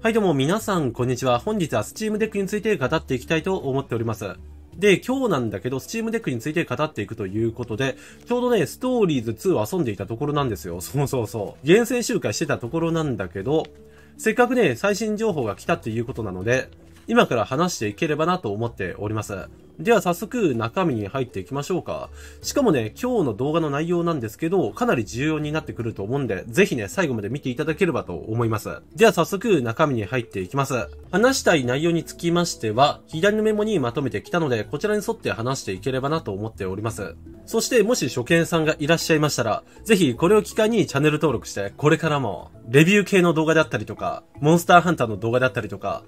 はいどうも皆さんこんにちは。本日は Steam ックについて語っていきたいと思っております。で、今日なんだけど、Steam ックについて語っていくということで、ちょうどね、ストーリーズ2を遊んでいたところなんですよ。そうそうそう。厳選集会してたところなんだけど、せっかくね、最新情報が来たっていうことなので、今から話していければなと思っております。では早速中身に入っていきましょうか。しかもね、今日の動画の内容なんですけど、かなり重要になってくると思うんで、ぜひね、最後まで見ていただければと思います。では早速中身に入っていきます。話したい内容につきましては、左のメモにまとめてきたので、こちらに沿って話していければなと思っております。そしてもし初見さんがいらっしゃいましたら、ぜひこれを機会にチャンネル登録して、これからも、レビュー系の動画であったりとか、モンスターハンターの動画であったりとか、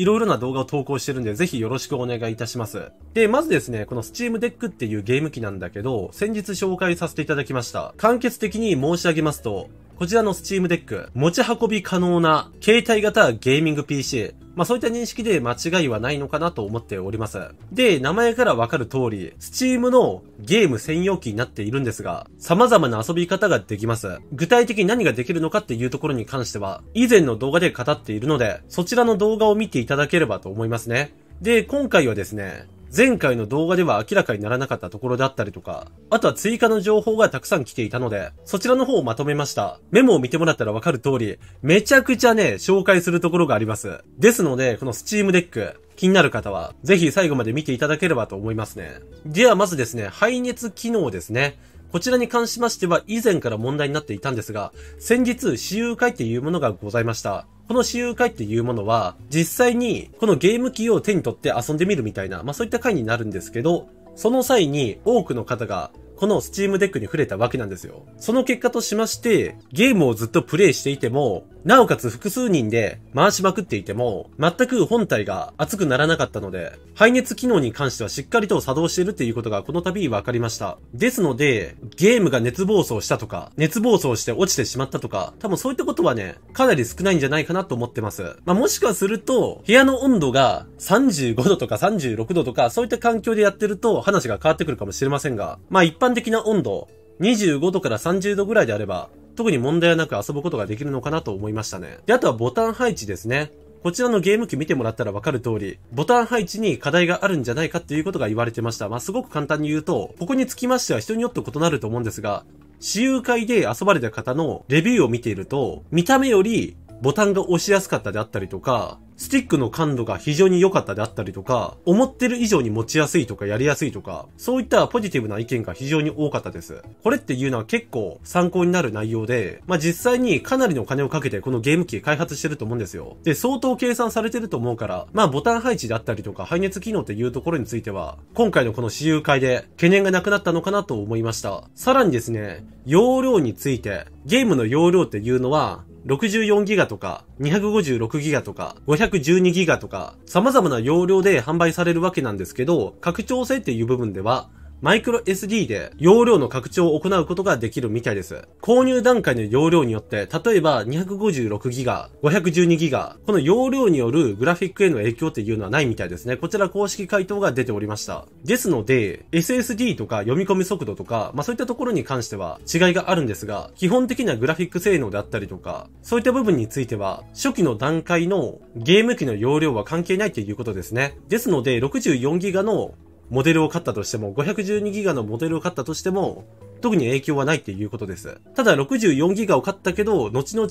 いろいろな動画を投稿してるんで、ぜひよろしくお願いいたします。で、まずですね、この Steam Deck っていうゲーム機なんだけど、先日紹介させていただきました。簡潔的に申し上げますと、こちらの Steam Deck、持ち運び可能な携帯型ゲーミング PC、まあそういった認識で間違いはないのかなと思っております。で、名前からわかる通り、Steam のゲーム専用機になっているんですが、様々な遊び方ができます。具体的に何ができるのかっていうところに関しては、以前の動画で語っているので、そちらの動画を見ていただければと思いますね。で、今回はですね、前回の動画では明らかにならなかったところだったりとか、あとは追加の情報がたくさん来ていたので、そちらの方をまとめました。メモを見てもらったらわかる通り、めちゃくちゃね、紹介するところがあります。ですので、このスチームデック、気になる方は、ぜひ最後まで見ていただければと思いますね。ではまずですね、排熱機能ですね。こちらに関しましては以前から問題になっていたんですが、先日、私有会っていうものがございました。この私有会っていうものは、実際にこのゲーム機を手に取って遊んでみるみたいな、まあそういった会になるんですけど、その際に多くの方がこの Steam ックに触れたわけなんですよ。その結果としまして、ゲームをずっとプレイしていても、なおかつ複数人で回しまくっていても、全く本体が熱くならなかったので、排熱機能に関してはしっかりと作動しているっていうことがこの度分かりました。ですので、ゲームが熱暴走したとか、熱暴走して落ちてしまったとか、多分そういったことはね、かなり少ないんじゃないかなと思ってます。まあ、もしかすると、部屋の温度が35度とか36度とか、そういった環境でやってると話が変わってくるかもしれませんが、まあ、一般的な温度、25度から30度ぐらいであれば、特に問題はなく遊ぶことができるのかなと思いましたね。で、あとはボタン配置ですね。こちらのゲーム機見てもらったらわかる通り、ボタン配置に課題があるんじゃないかっていうことが言われてました。まあ、すごく簡単に言うと、ここにつきましては人によって異なると思うんですが、私有会で遊ばれた方のレビューを見ていると、見た目よりボタンが押しやすかったであったりとか、スティックの感度が非常に良かったであったりとか、思ってる以上に持ちやすいとかやりやすいとか、そういったポジティブな意見が非常に多かったです。これっていうのは結構参考になる内容で、まあ、実際にかなりのお金をかけてこのゲーム機開発してると思うんですよ。で、相当計算されてると思うから、まあ、ボタン配置であったりとか、排熱機能っていうところについては、今回のこの試有会で懸念がなくなったのかなと思いました。さらにですね、容量について、ゲームの容量っていうのは、64ギガとか、256ギガとか、512ギガとか、様々な容量で販売されるわけなんですけど、拡張性っていう部分では、マイクロ SD で容量の拡張を行うことができるみたいです。購入段階の容量によって、例えば 256GB、512GB、この容量によるグラフィックへの影響っていうのはないみたいですね。こちら公式回答が出ておりました。ですので、SSD とか読み込み速度とか、まあそういったところに関しては違いがあるんですが、基本的なグラフィック性能であったりとか、そういった部分については、初期の段階のゲーム機の容量は関係ないということですね。ですので、64GB のモデルを買ったとしても、512ギガのモデルを買ったとしても、特に影響はないっていうことです。ただ64ギガを買ったけど、後々、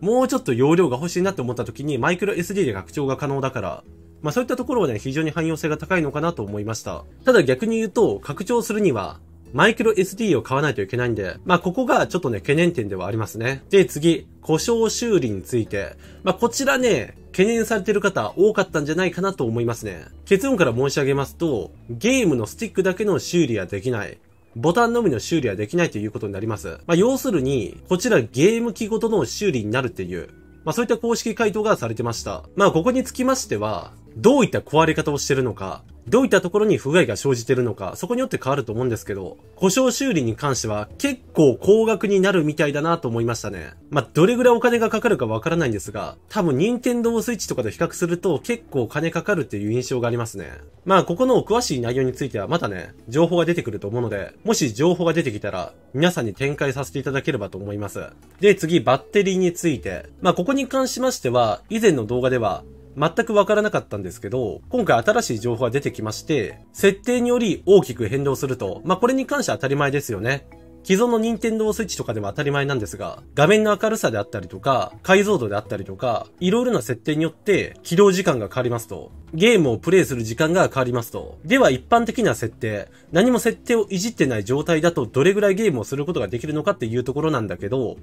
もうちょっと容量が欲しいなって思った時にマイクロ SD で拡張が可能だから、まあそういったところはね、非常に汎用性が高いのかなと思いました。ただ逆に言うと、拡張するには、マイクロ SD を買わないといけないんで、まあ、ここがちょっとね、懸念点ではありますね。で、次、故障修理について。まあ、こちらね、懸念されてる方多かったんじゃないかなと思いますね。結論から申し上げますと、ゲームのスティックだけの修理はできない。ボタンのみの修理はできないということになります。まあ、要するに、こちらゲーム機ごとの修理になるっていう、まあ、そういった公式回答がされてました。まあ、ここにつきましては、どういった壊れ方をしてるのか、どういったところに不具合が生じてるのか、そこによって変わると思うんですけど、故障修理に関しては結構高額になるみたいだなと思いましたね。まあ、どれぐらいお金がかかるかわからないんですが、多分任天堂 switch とかと比較すると結構金かかるっていう印象がありますね。まあ、ここの詳しい内容についてはまたね、情報が出てくると思うので、もし情報が出てきたら、皆さんに展開させていただければと思います。で、次、バッテリーについて。まあ、ここに関しましては、以前の動画では、全くわからなかったんですけど、今回新しい情報が出てきまして、設定により大きく変動すると、まあ、これに関しては当たり前ですよね。既存の Nintendo Switch とかでは当たり前なんですが、画面の明るさであったりとか、解像度であったりとか、いろいろな設定によって起動時間が変わりますと、ゲームをプレイする時間が変わりますと、では一般的な設定、何も設定をいじってない状態だとどれぐらいゲームをすることができるのかっていうところなんだけど、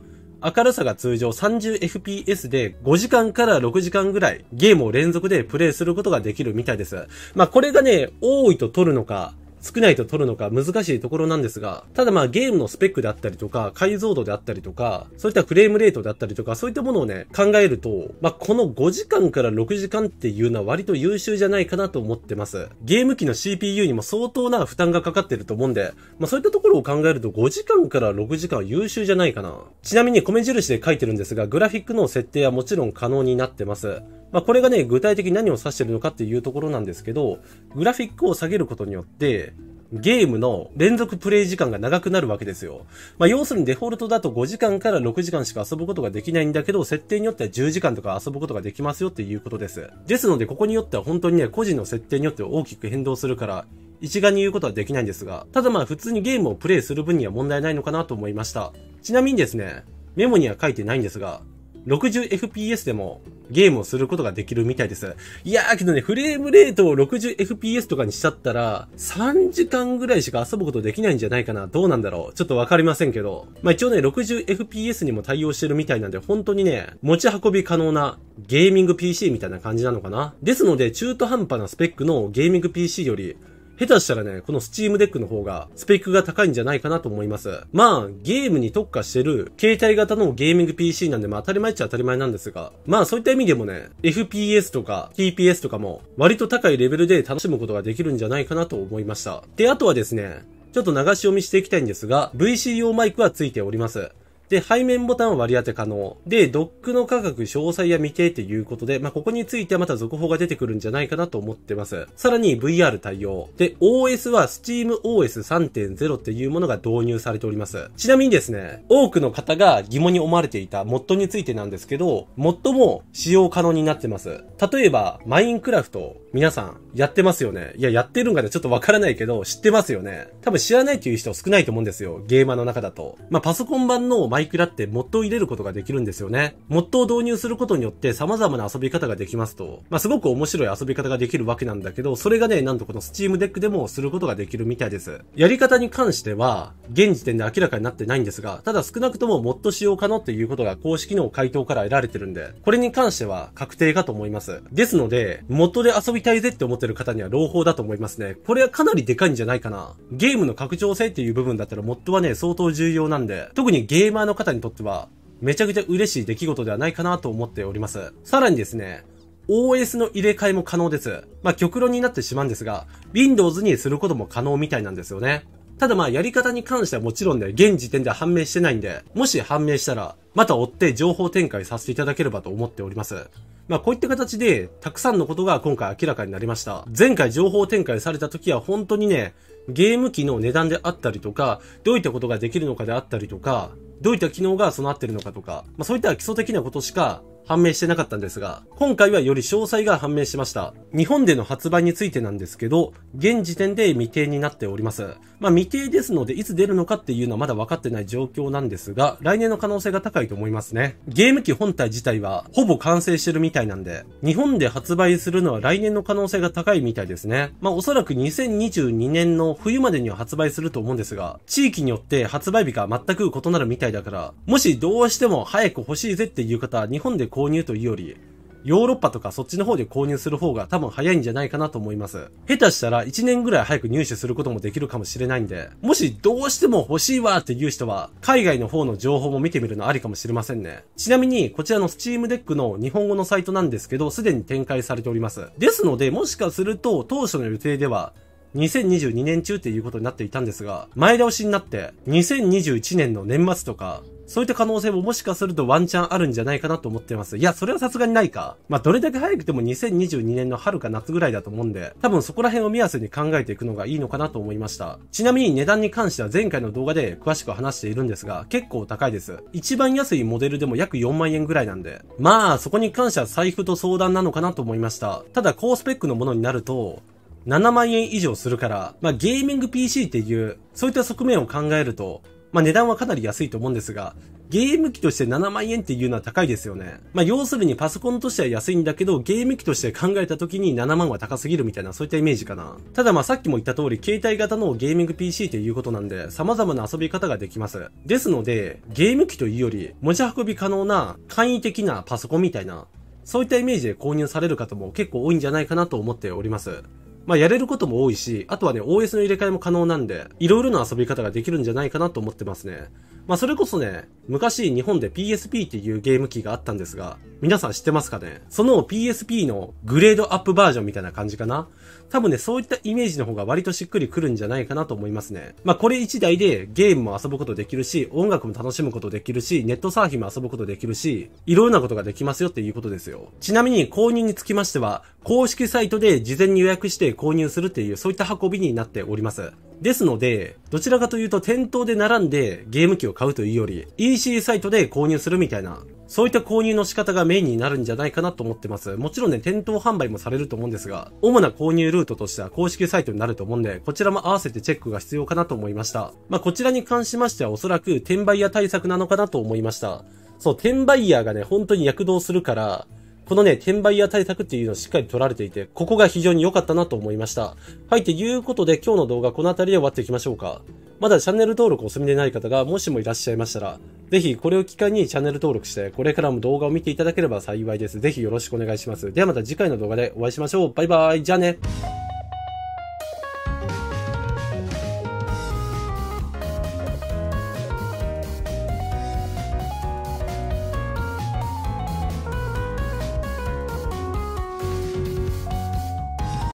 明るさが通常 30fps で5時間から6時間ぐらいゲームを連続でプレイすることができるみたいです。まあこれがね、多いと取るのか、少ないと取るのか難しいところなんですが、ただまあゲームのスペックであったりとか、解像度であったりとか、そういったフレームレートであったりとか、そういったものをね、考えると、まあこの5時間から6時間っていうのは割と優秀じゃないかなと思ってます。ゲーム機の CPU にも相当な負担がかかってると思うんで、まあそういったところを考えると5時間から6時間は優秀じゃないかな。ちなみに米印で書いてるんですが、グラフィックの設定はもちろん可能になってます。まあ、これがね、具体的に何を指してるのかっていうところなんですけど、グラフィックを下げることによって、ゲームの連続プレイ時間が長くなるわけですよ。まあ、要するにデフォルトだと5時間から6時間しか遊ぶことができないんだけど、設定によっては10時間とか遊ぶことができますよっていうことです。ですので、ここによっては本当にね、個人の設定によって大きく変動するから、一概に言うことはできないんですが、ただまあ普通にゲームをプレイする分には問題ないのかなと思いました。ちなみにですね、メモには書いてないんですが、60fps でもゲームをすることができるみたいです。いやーけどね、フレームレートを 60fps とかにしちゃったら、3時間ぐらいしか遊ぶことできないんじゃないかな。どうなんだろう。ちょっとわかりませんけど。まあ、一応ね、60fps にも対応してるみたいなんで、本当にね、持ち運び可能なゲーミング PC みたいな感じなのかな。ですので、中途半端なスペックのゲーミング PC より、下手したらね、このスチームデックの方がスペックが高いんじゃないかなと思います。まあ、ゲームに特化してる携帯型のゲーミング PC なんで、まあ当たり前っちゃ当たり前なんですが、まあそういった意味でもね、FPS とか TPS とかも割と高いレベルで楽しむことができるんじゃないかなと思いました。で、あとはですね、ちょっと流し読みしていきたいんですが、VC 用マイクはついております。で、背面ボタンは割り当て可能。で、ドックの価格、詳細や未定ということで、まあ、ここについてはまた続報が出てくるんじゃないかなと思ってます。さらに VR 対応。で、OS は SteamOS3.0 っていうものが導入されております。ちなみにですね、多くの方が疑問に思われていた MOD についてなんですけど、MOD も使用可能になってます。例えば、マインクラフト、皆さん、やってますよねいや、やってるんかねちょっとわからないけど、知ってますよね多分知らないという人少ないと思うんですよ。ゲーマーの中だと。まあ、パソコン版のマイイクラってモッドを入れることができるんですよね。モッドを導入することによって様々な遊び方ができますと、まあ、すごく面白い遊び方ができるわけなんだけど、それがね、なんとこの Steam d e c でもすることができるみたいです。やり方に関しては、現時点で明らかになってないんですが、ただ少なくともモッド使用可能っていうことが公式の回答から得られてるんで、これに関しては確定かと思います。ですので、モッドで遊びたいぜって思ってる方には朗報だと思いますね。これはかなりでかいんじゃないかな。ゲームの拡張性っていう部分だったらモッドはね、相当重要なんで、特にゲーマーのの方にとっては、めちゃくちゃ嬉しい出来事ではないかなと思っております。さらにですね、OS の入れ替えも可能です。まあ、極論になってしまうんですが、Windows にすることも可能みたいなんですよね。ただまあ、やり方に関してはもちろんね、現時点では判明してないんで、もし判明したら、また追って情報展開させていただければと思っております。まあこういった形で、たくさんのことが今回明らかになりました。前回情報展開された時は本当にね、ゲーム機の値段であったりとか、どういったことができるのかであったりとか、どういった機能が備わってるのかとか、まあ、そういった基礎的なことしか判明してなかったんですが、今回はより詳細が判明しました。日本での発売についてなんですけど、現時点で未定になっております。まあ未定ですので、いつ出るのかっていうのはまだ分かってない状況なんですが、来年の可能性が高いと思いますね。ゲーム機本体自体は、ほぼ完成してるみたいなんで、日本で発売するのは来年の可能性が高いみたいですね。まあおそらく2022年の冬までには発売すると思うんですが、地域によって発売日が全く異なるみたいだから、もしどうしても早く欲しいぜっていう方、日本で購入というより、ヨーロッパとかそっちの方で購入する方が多分早いんじゃないかなと思います。下手したら1年ぐらい早く入手することもできるかもしれないんで、もしどうしても欲しいわっていう人は、海外の方の情報も見てみるのありかもしれませんね。ちなみに、こちらのスチームデックの日本語のサイトなんですけど、すでに展開されております。ですので、もしかすると当初の予定では、2022年中っていうことになっていたんですが、前倒しになって、2021年の年末とか、そういった可能性ももしかするとワンチャンあるんじゃないかなと思ってます。いや、それはさすがにないか。まあ、どれだけ早くても2022年の春か夏ぐらいだと思うんで、多分そこら辺を目安に考えていくのがいいのかなと思いました。ちなみに値段に関しては前回の動画で詳しく話しているんですが、結構高いです。一番安いモデルでも約4万円ぐらいなんで、まあ、そこに関しては財布と相談なのかなと思いました。ただ、高スペックのものになると、7万円以上するから、まあ、ゲーミング PC っていう、そういった側面を考えると、まあ値段はかなり安いと思うんですが、ゲーム機として7万円っていうのは高いですよね。まあ要するにパソコンとしては安いんだけど、ゲーム機として考えた時に7万は高すぎるみたいなそういったイメージかな。ただまあさっきも言った通り、携帯型のゲーミング PC ということなんで、様々な遊び方ができます。ですので、ゲーム機というより、持ち運び可能な簡易的なパソコンみたいな、そういったイメージで購入される方も結構多いんじゃないかなと思っております。まあ、やれることも多いし、あとはね、OS の入れ替えも可能なんで、いろいろな遊び方ができるんじゃないかなと思ってますね。まあ、それこそね、昔日本で PSP っていうゲーム機があったんですが、皆さん知ってますかねその PSP のグレードアップバージョンみたいな感じかな多分ね、そういったイメージの方が割としっくりくるんじゃないかなと思いますね。まあ、これ1台でゲームも遊ぶことできるし、音楽も楽しむことできるし、ネットサーフィンも遊ぶことできるし、いろんなことができますよっていうことですよ。ちなみに、購入につきましては、公式サイトで事前に予約して購入するっていう、そういった運びになっております。ですので、どちらかというと店頭で並んでゲーム機を買うというより、EC サイトで購入するみたいな、そういった購入の仕方がメインになるんじゃないかなと思ってます。もちろんね、店頭販売もされると思うんですが、主な購入ルートとしては公式サイトになると思うんで、こちらも合わせてチェックが必要かなと思いました。まあ、こちらに関しましてはおそらく転売屋対策なのかなと思いました。そう、転売ヤーがね、本当に躍動するから、このね、転売屋対策っていうのをしっかり取られていて、ここが非常に良かったなと思いました。はい、ということで今日の動画この辺りで終わっていきましょうか。まだチャンネル登録お済みでない方がもしもいらっしゃいましたら、ぜひこれを機会にチャンネル登録して、これからも動画を見ていただければ幸いです。ぜひよろしくお願いします。ではまた次回の動画でお会いしましょう。バイバーイ。じゃあね。